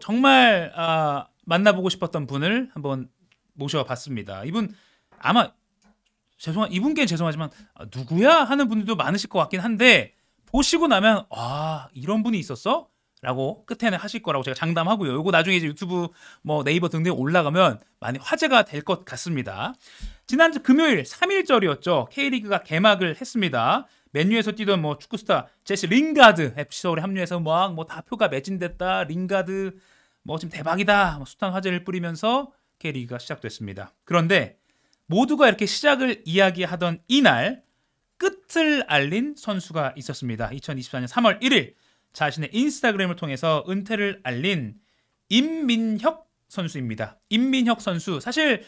정말 아, 만나보고 싶었던 분을 한번 모셔봤습니다. 이분 아마 죄송한 이분께 죄송하지만 아, 누구야 하는 분들도 많으실 것 같긴 한데 보시고 나면 아 이런 분이 있었어? 라고 끝에는 하실 거라고 제가 장담하고요. 이거 나중에 이제 유튜브 뭐 네이버 등등 올라가면 많이 화제가 될 것 같습니다. 지난주 금요일 3일절이었죠. K리그가 개막을 했습니다. 맨유에서 뛰던 뭐 축구스타 제시 링가드 FC 서울에 합류해서 막뭐다 뭐 표가 매진됐다 링가드 뭐 지금 대박이다 숱한 뭐 화제를 뿌리면서 K 리그가 시작됐습니다. 그런데 모두가 이렇게 시작을 이야기하던 이날 끝을 알린 선수가 있었습니다. 2024년 3월 1일 자신의 인스타그램을 통해서 은퇴를 알린 임민혁 선수입니다. 임민혁 선수 사실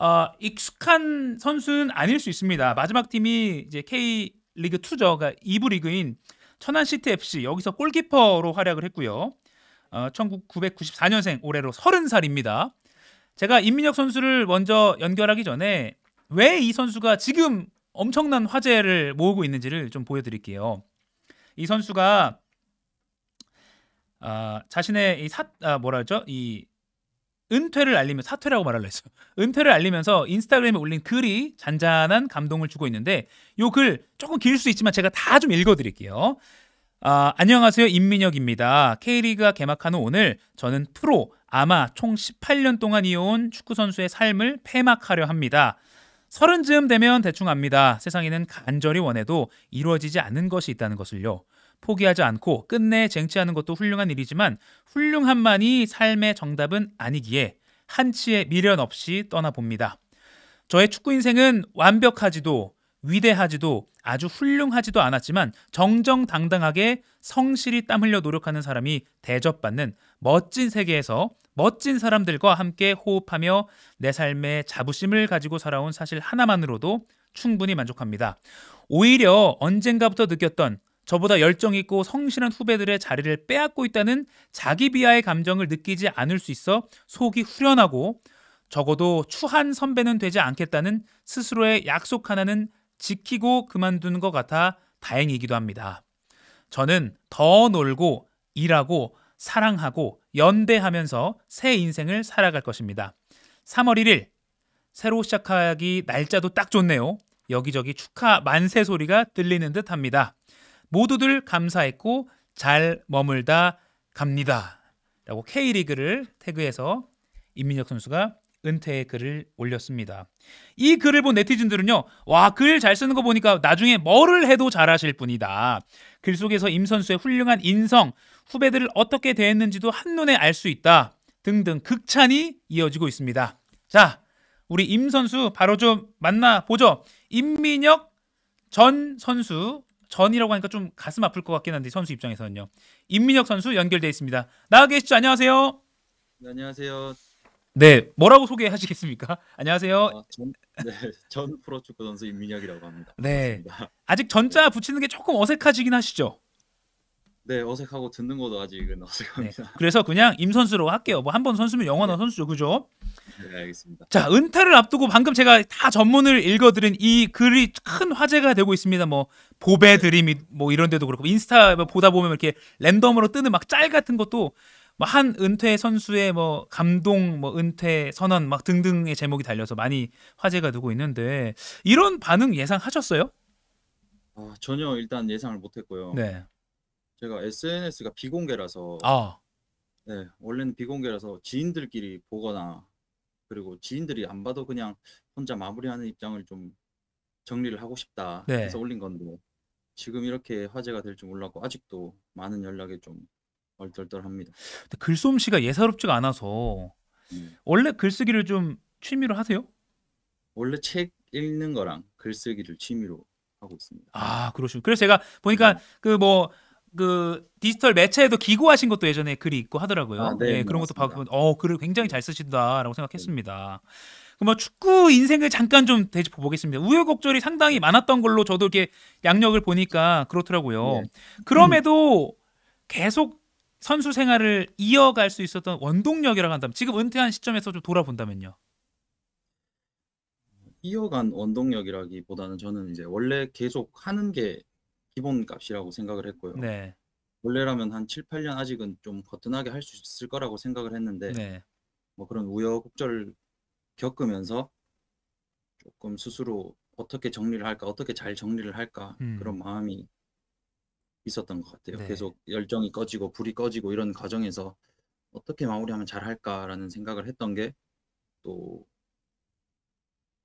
어, 익숙한 선수는 아닐 수 있습니다. 마지막 팀이 이제 K 리그 투죠 그러니까 2부 리그인 천안 시티 FC 여기서 골키퍼로 활약을 했고요. 어, 1994년생 올해로 30살입니다. 제가 임민혁 선수를 먼저 연결하기 전에 왜 이 선수가 지금 엄청난 화제를 모으고 있는지를 좀 보여드릴게요. 이 선수가 어, 자신의 이 사, 아, 뭐라 하죠이 은퇴를 알리면 사퇴라고 말하려 했어요. 은퇴를 알리면서 인스타그램에 올린 글이 잔잔한 감동을 주고 있는데 요글 조금 길 수 있지만 제가 다 좀 읽어드릴게요. 아, 안녕하세요. 임민혁입니다. K리그가 개막하는 오늘 저는 프로 아마 총 18년 동안 이어온 축구 선수의 삶을 폐막하려 합니다. 서른쯤 되면 대충 압니다. 세상에는 간절히 원해도 이루어지지 않는 것이 있다는 것을요. 포기하지 않고 끝내 쟁취하는 것도 훌륭한 일이지만 훌륭함만이 삶의 정답은 아니기에 한치의 미련 없이 떠나봅니다. 저의 축구 인생은 완벽하지도 위대하지도 아주 훌륭하지도 않았지만 정정당당하게 성실히 땀 흘려 노력하는 사람이 대접받는 멋진 세계에서 멋진 사람들과 함께 호흡하며 내삶의 자부심을 가지고 살아온 사실 하나만으로도 충분히 만족합니다. 오히려 언젠가부터 느꼈던 저보다 열정 있고 성실한 후배들의 자리를 빼앗고 있다는 자기 비하의 감정을 느끼지 않을 수 있어 속이 후련하고 적어도 추한 선배는 되지 않겠다는 스스로의 약속 하나는 지키고 그만두는 것 같아 다행이기도 합니다. 저는 더 놀고 일하고 사랑하고 연대하면서 새 인생을 살아갈 것입니다. 3월 1일 새로 시작하기 날짜도 딱 좋네요. 여기저기 축하 만세 소리가 들리는 듯합니다. 모두들 감사했고 잘 머물다 갑니다. 라고 K리그를 태그해서 임민혁 선수가 은퇴의 글을 올렸습니다. 이 글을 본 네티즌들은요, 와, 글 잘 쓰는 거 보니까 나중에 뭐를 해도 잘하실 분이다. 글 속에서 임 선수의 훌륭한 인성, 후배들을 어떻게 대했는지도 한눈에 알 수 있다. 등등 극찬이 이어지고 있습니다. 자, 우리 임 선수 바로 좀 만나보죠. 임민혁 전 선수 전이라고 하니까 좀 가슴 아플 것 같긴 한데 선수 입장에서는요. 임민혁 선수 연결돼 있습니다. 나와 계시죠? 안녕하세요. 네, 안녕하세요. 네, 뭐라고 소개하시겠습니까? 안녕하세요. 아, 전, 네, 전 프로축구 선수 임민혁이라고 합니다. 네, 반갑습니다. 아직 전자 네. 붙이는 게 조금 어색하지긴 하시죠? 네 어색하고 듣는 것도 아직은 네. 어색합니다. 네. 그래서 그냥 임 선수로 할게요. 뭐 한 번 선수면 영원한 네. 선수죠, 그죠? 네 알겠습니다. 자 은퇴를 앞두고 방금 제가 다 전문을 읽어드린 이 글이 큰 화제가 되고 있습니다. 뭐 보배 네. 드림이 뭐 이런데도 그렇고 인스타 뭐 보다 보면 이렇게 랜덤으로 뜨는 막 짤 같은 것도 뭐 한 은퇴 선수의 뭐 감동 뭐 은퇴 선언 막 등등의 제목이 달려서 많이 화제가 되고 있는데 이런 반응 예상하셨어요? 아, 전혀 일단 예상을 못했고요. 네. 제가 SNS가 비공개라서 아, 네, 원래는 비공개라서 지인들끼리 보거나 그리고 지인들이 안 봐도 그냥 혼자 마무리하는 입장을 좀 정리를 하고 싶다 네. 해서 올린 건데 지금 이렇게 화제가 될 줄 몰랐고 아직도 많은 연락이 좀 얼떨떨합니다. 근데 글솜씨가 예사롭지가 않아서 음. 원래 글쓰기를 좀 취미로 하세요? 원래 책 읽는 거랑 글쓰기를 취미로 하고 있습니다. 아, 그러시군. 그래서 제가 보니까 네. 그뭐 그 디지털 매체에도 기고하신 것도 예전에 글이 있고 하더라고요. 아, 네, 예, 그런 것도 봐고 어 글을 굉장히 잘 쓰신다라고 생각했습니다. 네. 그럼 뭐 축구 인생을 잠깐 좀 되짚어 보겠습니다. 우여곡절이 상당히 많았던 걸로 저도 이렇게 양력을 보니까 그렇더라고요. 네. 그럼에도 계속 선수 생활을 이어갈 수 있었던 원동력이라고 한다면 지금 은퇴한 시점에서 좀 돌아본다면요. 이어간 원동력이라기보다는 저는 이제 원래 계속 하는 게 기본 값이라고 생각을 했고요. 네. 원래라면 한 7, 8년 아직은 좀 거뜬하게 할 수 있을 거라고 생각을 했는데 네. 뭐 그런 우여곡절을 겪으면서 조금 스스로 어떻게 정리를 할까, 어떻게 잘 정리를 할까 음. 그런 마음이 있었던 것 같아요. 네. 계속 열정이 꺼지고 불이 꺼지고 이런 과정에서 어떻게 마무리하면 잘 할까라는 생각을 했던 게또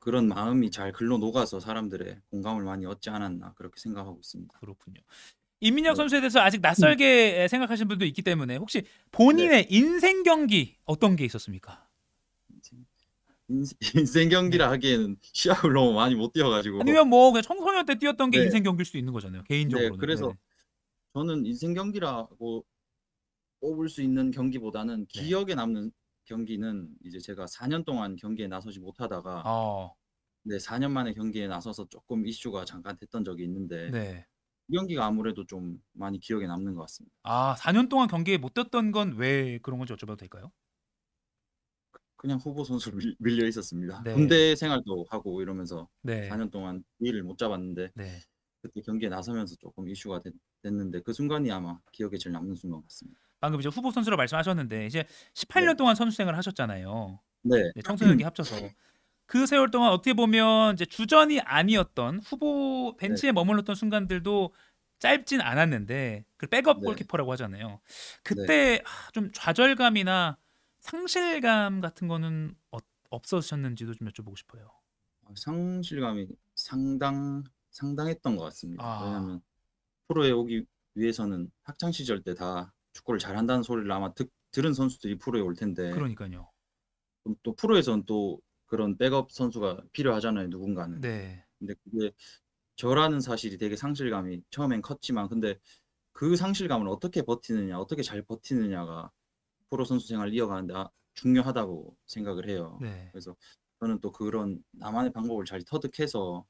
그런 마음이 잘 글로 녹아서 사람들의 공감을 많이 얻지 않았나 그렇게 생각하고 있습니다. 그렇군요. 이민혁 네. 선수에 대해서 아직 낯설게 음. 생각하시는 분도 있기 때문에 혹시 본인의 네. 인생 경기 어떤 게 있었습니까? 인생, 인생 경기라 네. 하기에는 시합을 너무 많이 못 뛰어가지고 아니면 뭐 그냥 청소년 때 뛰었던 게 네. 인생 경기일 수도 있는 거잖아요 개인적으로 네, 그래서 저는 인생 경기라고 뽑을 수 있는 경기보다는 네. 기억에 남는 경기는 이제 제가 4년 동안 경기에 나서지 못하다가 어. 네, 4년 만에 경기에 나서서 조금 이슈가 잠깐 됐던 적이 있는데 네. 경기가 아무래도 좀 많이 기억에 남는 것 같습니다. 아, 4년 동안 경기에 못뛰던건 왜 그런 건지 여쭤봐도 될까요? 그냥 후보 선수로 밀- 려 있었습니다. 네. 군대 생활도 하고 이러면서 네. 4년 동안 일을 못 잡았는데 네. 그때 경기에 나서면서 조금 이슈가 됐, 는데그 순간이 아마 기억에 제일 남는 순간 같습니다. 방금 이제 후보 선수로 말씀하셨는데 이제 18년 네. 동안 선수 생활을 하셨잖아요. 네. 네 청소년기 합쳐서 음. 그 세월 동안 어떻게 보면 이제 주전이 아니었던 후보 벤치에 네. 머물렀던 순간들도 짧진 않았는데 그 백업 네. 골키퍼라고 하잖아요. 그때 네. 아, 좀 좌절감이나 상실감 같은 거는 어, 없으셨는지도 좀 여쭤보고 싶어요. 아, 상실감이 상당 상당했던 것 같습니다. 아. 왜냐하면 프로에 오기 위해서는 학창 시절 때다 축구를 잘한다는 소리를 아마 듣, 들은 선수들이 프로에 올 텐데. 그러니까요. 또프로에서는또 그런 백업 선수가 필요하잖아요. 누군가는. 네. 근데 그게 저라는 사실이 되게 상실감이 처음엔 컸지만 근데 그 상실감을 어떻게 버티느냐, 어떻게 잘 버티느냐가 프로 선수 생활 을 이어가는데 아, 중요하다고 생각을 해요. 네. 그래서 저는 또 그런 나만의 방법을 잘 터득해서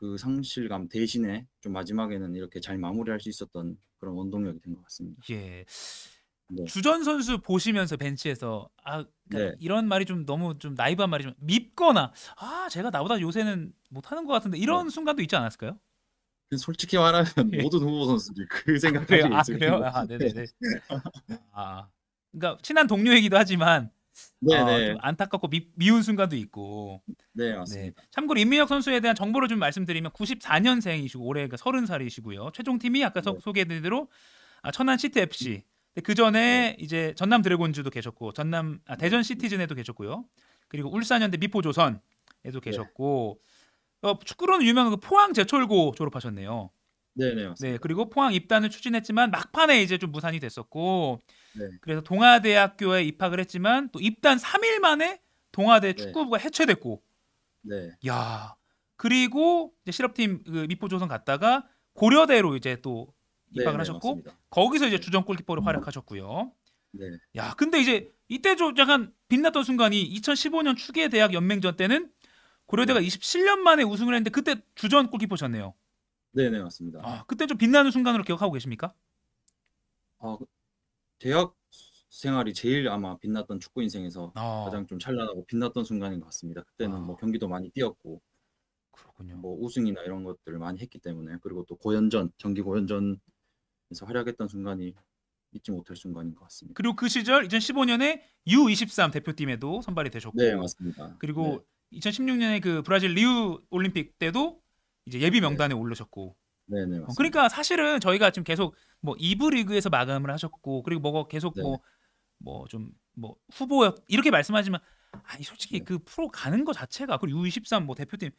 그 상실감 대신에 좀 마지막에는 이렇게 잘 마무리할 수 있었던 그런 원동력이 된 것 같습니다. 예. 네. 주전 선수 보시면서 벤치에서 아 그러니까 네. 이런 말이 좀 너무 좀 나이브한 말이 좀 밉거나 아 제가 나보다 요새는 못하는 것 같은데 이런 네. 순간도 있지 않았을까요? 그 솔직히 말하면 예. 모든 후보 선수들이 그 아, 생각을 아, 있을 거예 아, 아 네네네. 아 그러니까 친한 동료이기도 하지만 네네. 어, 네. 안타깝고 미, 운 순간도 있고. 네 맞습니다. 네. 참고로 임민혁 선수에 대한 정보를 좀 말씀드리면 94년생이시고 올해가 30살이시고요. 그 최종팀이 아까 네. 소개해드린 대로 아, 천안 시티 FC. 네. 그 전에 네. 이제 전남 드래곤즈도 계셨고 전남 아, 대전 시티즌에도 계셨고요. 그리고 울산현대 미포조선에도 계셨고 네. 어, 축구로는 유명한 그 포항 제철고 졸업하셨네요. 네네 맞습니다. 네 그리고 포항 입단을 추진했지만 막판에 이제 좀 무산이 됐었고 네. 그래서 동아대학교에 입학을 했지만 또 입단 3일 만에 동아대 네. 축구부가 해체됐고 네. 야 그리고 이제 실업팀 그 미포조선 갔다가 고려대로 이제 또 입학을 네네, 하셨고 맞습니다. 거기서 이제 주전 골키퍼로 음. 활약하셨고요. 네. 야 근데 이제 이때 좀 약간 빛났던 순간이 2015년 추계 대학 연맹전 때는 고려대가 27년 만에 우승을 했는데 그때 주전 골키퍼셨네요. 네네 맞습니다. 아, 그때 좀 빛나는 순간으로 기억하고 계십니까? 아, 대학 생활이 제일 아마 빛났던 축구 인생에서 아. 가장 좀 찬란하고 빛났던 순간인 것 같습니다. 그때는 뭐 아. 뭐 경기도 많이 뛰었고 그렇군요. 뭐 우승이나 이런 것들을 많이 했기 때문에 그리고 또 고연전 경기 고연전에서 활약했던 순간이 잊지 못할 순간인 것 같습니다. 그리고 그 시절 2015년에 U23 대표팀에도 선발이 되셨고 네 맞습니다. 그리고 네. 2016년에 그 브라질 리우 올림픽 때도 이제 예비 네. 명단에 네. 올르셨고 네, 네, 맞습니다. 그러니까 사실은 저희가 지금 계속 뭐 이브 리그에서 마감을 하셨고 그리고 네. 뭐 계속 뭐 뭐 좀 뭐 후보 이렇게 말씀하지만 아니 솔직히 네. 그 프로 가는 거 자체가 그리고 U23 뭐 대표팀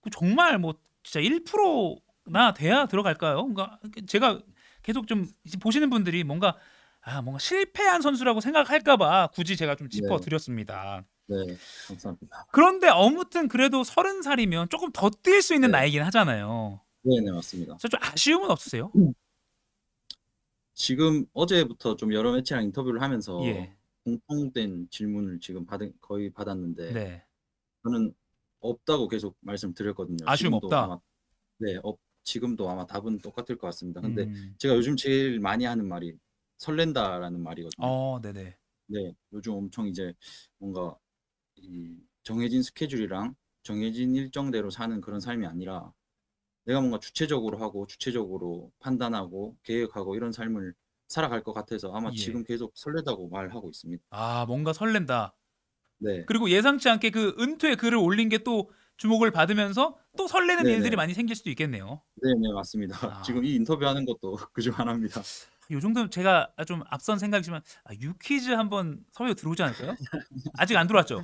그 정말 뭐 진짜 1%나 돼야 들어갈까요? 그러니까 제가 계속 좀 보시는 분들이 뭔가 아 뭔가 실패한 선수라고 생각할까봐 굳이 제가 좀 네. 짚어 드렸습니다. 네, 감사합니다. 그런데 어무튼 그래도 서른 살이면 조금 더 뛸 수 있는 네. 나이긴 하잖아요. 네, 네 맞습니다. 좀 아쉬움은 없으세요? 음. 지금 어제부터 좀 여러 매체랑 인터뷰를 하면서 예. 공통된 질문을 지금 받은 거의 받았는데 네. 저는 없다고 계속 말씀드렸거든요. 아쉬움 없다. 아마, 네, 없, 지금도 아마 답은 똑같을 것 같습니다. 근데 음. 제가 요즘 제일 많이 하는 말이 설렌다라는 말이거든요. 어, 네네. 네, 요즘 엄청 이제 뭔가 정해진 스케줄이랑 정해진 일정대로 사는 그런 삶이 아니라 내가 뭔가 주체적으로 하고 주체적으로 판단하고 계획하고 이런 삶을 살아갈 것 같아서 아마 예. 지금 계속 설레다고 말하고 있습니다. 아, 뭔가 설렌다. 네. 그리고 예상치 않게 그 은퇴 글을 올린 게 또 주목을 받으면서 또 설레는 네네. 일들이 많이 생길 수도 있겠네요. 네, 네, 맞습니다. 아. 지금 이 인터뷰하는 것도 그중 하나입니다. 요 정도면 제가 좀 앞선 생각이지만 아, 유퀴즈 한번 서울 들어오지 않을까요? 아직 안 들어왔죠?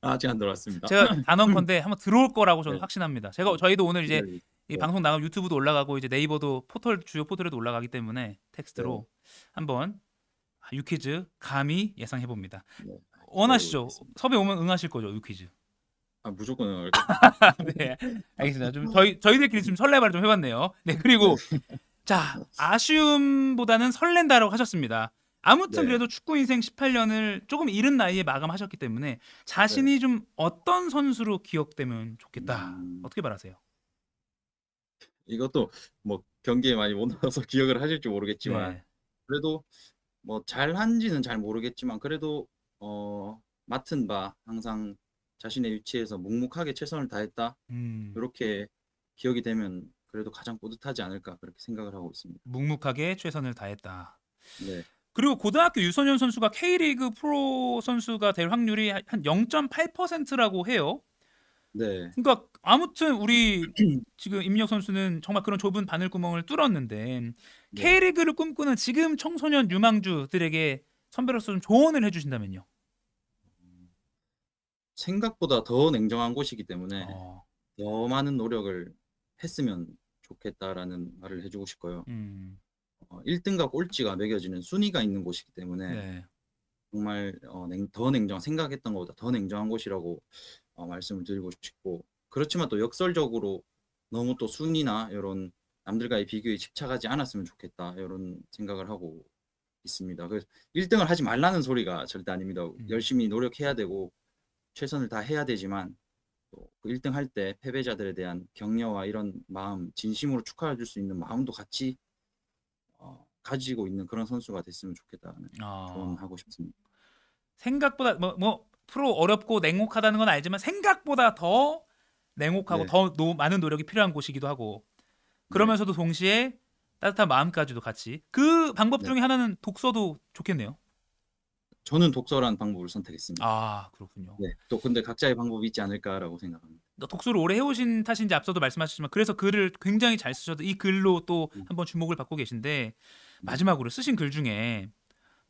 아직 안 들어왔습니다. 제가 단언컨대 한번 들어올 거라고 저는 네. 확신합니다. 제가 저희도 오늘 이제 네. 이 네. 방송 나가면 유튜브도 올라가고 이제 네이버도 포털 주요 포털에도 올라가기 때문에 텍스트로 네. 한번 아, 유퀴즈 감히 예상해 봅니다. 네. 원하시죠? 네. 섭외 오면 응하실 거죠, 유퀴즈? 아 무조건 응할 거예요. 네, 알겠습니다. 좀 저희 저희들끼리 좀 설레발 좀 해봤네요. 네, 그리고 자 아쉬움보다는 설렌다라고 하셨습니다. 아무튼 네. 그래도 축구 인생 18년을 조금 이른 나이에 마감하셨기 때문에 자신이 네. 좀 어떤 선수로 기억되면 좋겠다. 음... 어떻게 말하세요? 이것도 뭐 경기에 많이 못 나와서 기억을 하실지 모르겠지만 네. 그래도 뭐 잘한지는 잘 모르겠지만 그래도 어 맡은 바 항상 자신의 위치에서 묵묵하게 최선을 다했다 음. 이렇게 기억이 되면 그래도 가장 뿌듯하지 않을까 그렇게 생각을 하고 있습니다. 묵묵하게 최선을 다했다. 네. 그리고 고등학교 유소년 선수가 K리그 프로 선수가 될 확률이 한 0.8%라고 해요. 네. 그러니까 아무튼 우리 지금 임혁 선수는 정말 그런 좁은 바늘구멍을 뚫었는데 네. K리그를 꿈꾸는 지금 청소년 유망주들에게 선배로서 좀 조언을 해주신다면요. 생각보다 더 냉정한 곳이기 때문에 어. 더 많은 노력을 했으면 좋겠다라는 말을 해주고 싶고요. 음. 어, 1등과 꼴찌가 매겨지는 순위가 있는 곳이기 때문에 네. 정말 어, 냉, 더 냉정 생각했던 것보다 더 냉정한 곳이라고 어, 말씀을 드리고 싶고 그렇지만 또 역설적으로 너무 또 순위나 이런 남들과의 비교에 집착하지 않았으면 좋겠다 이런 생각을 하고 있습니다. 그래서 1등을 하지 말라는 소리가 절대 아닙니다. 음. 열심히 노력해야 되고 최선을 다 해야 되지만 또 1등 그 할때 패배자들에 대한 격려와 이런 마음 진심으로 축하해 줄 수 있는 마음도 같이 어, 가지고 있는 그런 선수가 됐으면 좋겠다는 아. 조언하고 싶습니다. 생각보다 뭐, 뭐 프로 어렵고 냉혹하다는 건 알지만 생각보다 더 냉혹하고 네. 더 노, 많은 노력이 필요한 곳이기도 하고 그러면서도 네. 동시에 따뜻한 마음까지도 같이 그 방법 네. 중에 네. 하나는 독서도 좋겠네요. 저는 독서란 방법을 선택했습니다. 아 그렇군요. 네, 또 근데 각자의 방법이 있지 않을까라고 생각합니다. 독서를 오래 해오신 탓인지 앞서도 말씀하셨지만 그래서 글을 굉장히 잘쓰셔도이 글로 또 음. 한번 주목을 받고 계신데 마지막으로 쓰신 글 중에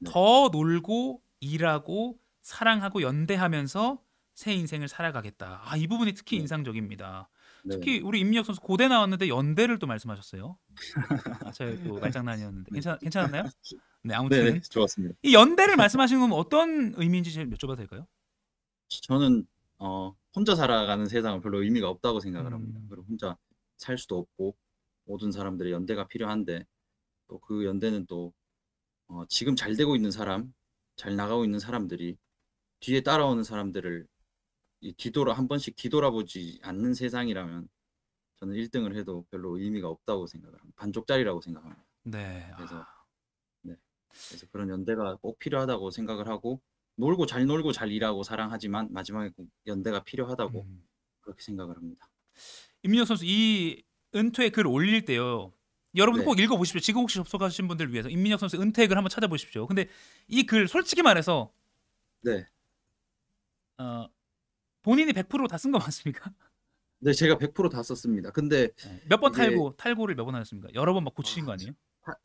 네. 더 놀고 일하고 사랑하고 연대하면서 새 인생을 살아가겠다. 아, 이 부분이 특히 네. 인상적입니다. 네. 특히 우리 임미혁 선수 고대 나왔는데 연대를 또 말씀하셨어요. 제가 또 말장난이었는데 괜찮 괜찮았나요? 네 아무튼 네네, 네, 좋았습니다. 이 연대를 말씀하시는 건 어떤 의미인지 여쭤봐도 될까요? 저는 어 혼자 살아가는 세상은 별로 의미가 없다고 생각을 음. 합니다. 그리고 혼자 살 수도 없고 모든 사람들의 연대가 필요한데 또 그 연대는 또 어, 지금 잘 되고 있는 사람, 잘 나가고 있는 사람들이 뒤에 따라오는 사람들을 이 뒤돌아 한 번씩 뒤돌아보지 않는 세상이라면 저는 1등을 해도 별로 의미가 없다고 생각을 합니다. 반쪽짜리라고 생각합니다. 네. 그래서 아. 네. 그래서 그런 연대가 꼭 필요하다고 생각을 하고 놀고 잘 놀고 잘 일하고 사랑하지만 마지막에 꼭 연대가 필요하다고 음. 그렇게 생각을 합니다. 임민혁 선수 이 은퇴 글 올릴 때요. 여러분 네. 꼭 읽어보십시오. 지금 혹시 접속하신 분들 위해서 임민혁 선수 은퇴 글 한번 찾아보십시오. 근데 이 글 솔직히 말해서 네. 어, 본인이 100%다 쓴 거 맞습니까? 네, 제가 100%다 썼습니다. 근데 네. 몇번 탈고 탈고를 몇 번 하셨습니까? 여러 번 막 고치신 아, 거 아니에요?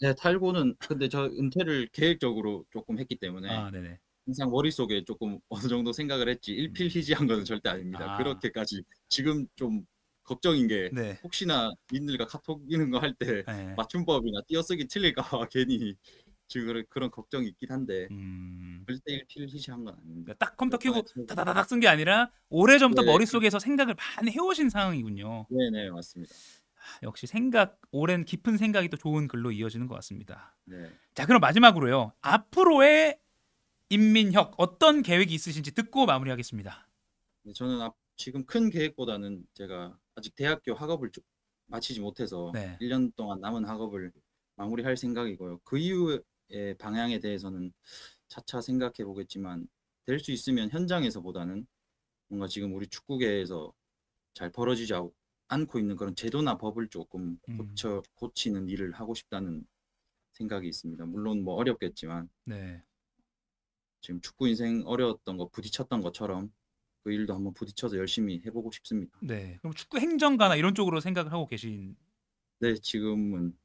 네, 탈고는 근데 저 은퇴를 계획적으로 조금 했기 때문에 아, 네네. 항상 머릿속에 조금 어느 정도 생각을 했지 음. 일필휘지한 것은 절대 아닙니다. 아. 그렇게까지 지금 좀 걱정인 게 네. 혹시나 민들과 카톡 이런 거할때 네. 맞춤법이나 띄어쓰기 틀릴까봐 괜히 지금 그런 걱정이 있긴 한데 음... 절대 일필휘지한 건 아닙니다. 그러니까 딱 컴퓨터 켜고 다다닥 쓴 게 아니라 오래 전부터 네. 머릿속에서 생각을 많이 해오신 상황이군요. 네네 맞습니다. 역시 생각 오랜 깊은 생각이 또 좋은 글로 이어지는 것 같습니다. 네. 자 그럼 마지막으로요 앞으로의 임민혁 어떤 계획이 있으신지 듣고 마무리하겠습니다. 네, 저는 지금 큰 계획보다는 제가 아직 대학교 학업을 마치지 못해서 네. 1년 동안 남은 학업을 마무리할 생각이고요. 그 이후의 방향에 대해서는 차차 생각해 보겠지만 될 수 있으면 현장에서보다는 뭔가 지금 우리 축구계에서 잘 벌어지지 않고 있는 그런 제도나 법을 조금 음. 고쳐 고치는 일을 하고 싶다는 생각이 있습니다. 물론 뭐 어렵겠지만 네. 지금 축구 인생 어려웠던 거 부딪혔던 것처럼 그 일도 한번 부딪혀서 열심히 해보고 싶습니다. 네. 그럼 축구 행정가나 이런 쪽으로 생각을 하고 계신? 네, 지금은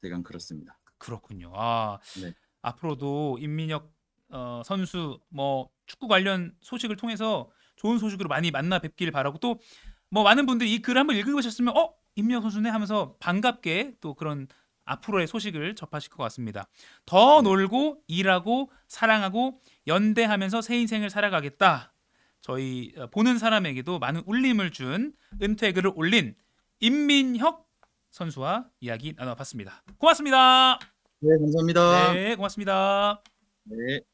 대강 그렇습니다. 그렇군요. 아 네. 앞으로도 임민혁 어, 선수 뭐 축구 관련 소식을 통해서 좋은 소식으로 많이 만나 뵙길 바라고 또 뭐 많은 분들이 이 글을 한번 읽으셨으면 어 임민혁 선수네 하면서 반갑게 또 그런 앞으로의 소식을 접하실 것 같습니다. 더 놀고 일하고 사랑하고 연대하면서 새 인생을 살아가겠다. 저희 어, 보는 사람에게도 많은 울림을 준 은퇴글을 올린 임민혁 선수와 이야기 나눠봤습니다. 고맙습니다. 네, 감사합니다. 네, 고맙습니다. 네.